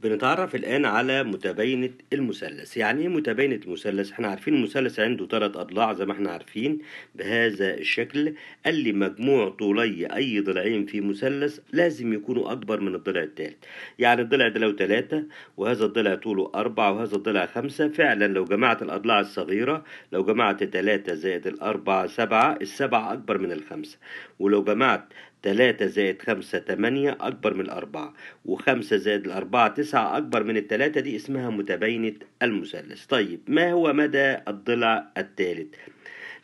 بنتعرف الآن على متباينة المثلث يعني إيه متباينة المثلث؟ إحنا عارفين المثلث عنده تلات أضلاع زي ما إحنا عارفين بهذا الشكل قال لي مجموع طولي أي ضلعين في مثلث لازم يكونوا أكبر من الضلع التالت يعني الضلع ده لو تلاتة وهذا الضلع طوله أربعة وهذا الضلع خمسة فعلا لو جمعت الأضلاع الصغيرة لو جمعت تلاتة زائد الأربعة سبعة السبعة أكبر من الخمسة ولو جمعت تلاتة زائد خمسة تمانية أكبر من الأربعة وخمسة زائد الأربعة تسعة تسعة أكبر من الثلاثة دي اسمها متباينة المثلث طيب ما هو مدى الضلع الثالث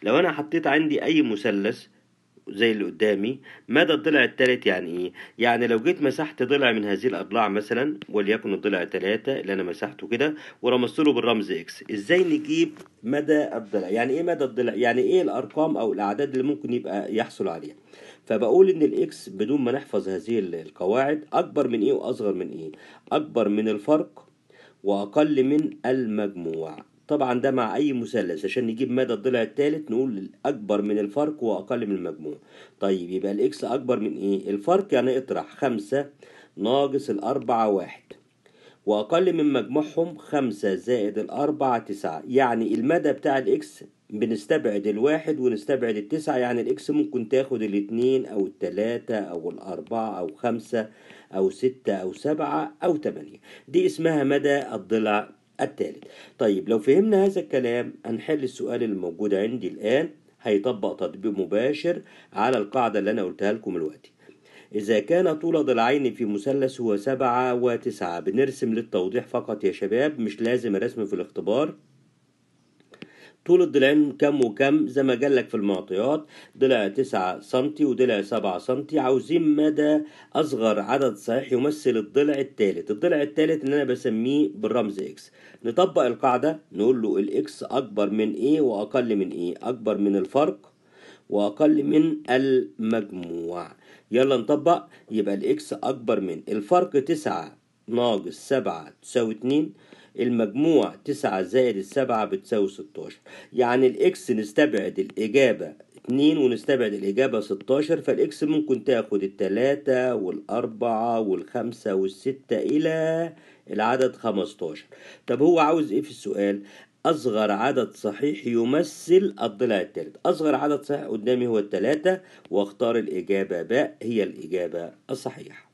لو أنا حطيت عندي أي مثلث زي اللي قدامي مدى الضلع الثالث يعني ايه يعني لو جيت مسحت ضلع من هذه الاضلاع مثلا وليكن الضلع ثلاثة اللي انا مسحته كده ورمزت له بالرمز اكس ازاي نجيب مدى الضلع يعني ايه مدى الضلع يعني ايه الارقام او الاعداد اللي ممكن يبقى يحصل عليها فبقول ان الاكس بدون ما نحفظ هذه القواعد اكبر من ايه واصغر من ايه اكبر من الفرق واقل من المجموع طبعا ده مع اي مثلث عشان نجيب مدى الضلع الثالث نقول اكبر من الفرق واقل من المجموع طيب يبقى الاكس اكبر من ايه الفرق يعني اطرح خمسة ناقص الاربعة واحد واقل من مجموعهم خمسة زائد الاربعة تسعة يعني المدى بتاع الاكس بنستبعد الواحد ونستبعد التسعة يعني الإكس ممكن تاخد الاتنين أو التلاتة أو الأربعة أو خمسة أو ستة أو سبعة أو تمانية دي اسمها مدى الضلع الثالث طيب لو فهمنا هذا الكلام هنحل السؤال اللي موجود عندي الآن هيطبق تطبيق مباشر على القاعدة اللي أنا قلتها لكم دلوقتي إذا كان طول ضلعين في مثلث هو سبعة وتسعة بنرسم للتوضيح فقط يا شباب مش لازم رسم في الاختبار طول الضلعين كم وكم زي ما قال لك في المعطيات ضلع 9 سم وضلع 7 سم عاوزين مدى أصغر عدد صحيح يمثل الضلع الثالث الضلع الثالث اللي أنا بسميه بالرمز إكس نطبق القاعدة نقول له الإكس أكبر من إيه وأقل من إيه أكبر من الفرق وأقل من المجموع يلا نطبق يبقى الإكس أكبر من الفرق 9 ناقص 7 تساوي 2 المجموع تسعة زائد السبعة بتساوي ستاشر يعني الإكس نستبعد الإجابة اتنين ونستبعد الإجابة ستاشر فالإكس ممكن تاخد التلاتة والأربعة والخمسة والستة إلى العدد خمستاشر طب هو عاوز إيه في السؤال؟ أصغر عدد صحيح يمثل الضلع الثالث أصغر عدد صحيح قدامي هو التلاتة واختار الإجابة باء هي الإجابة الصحيحة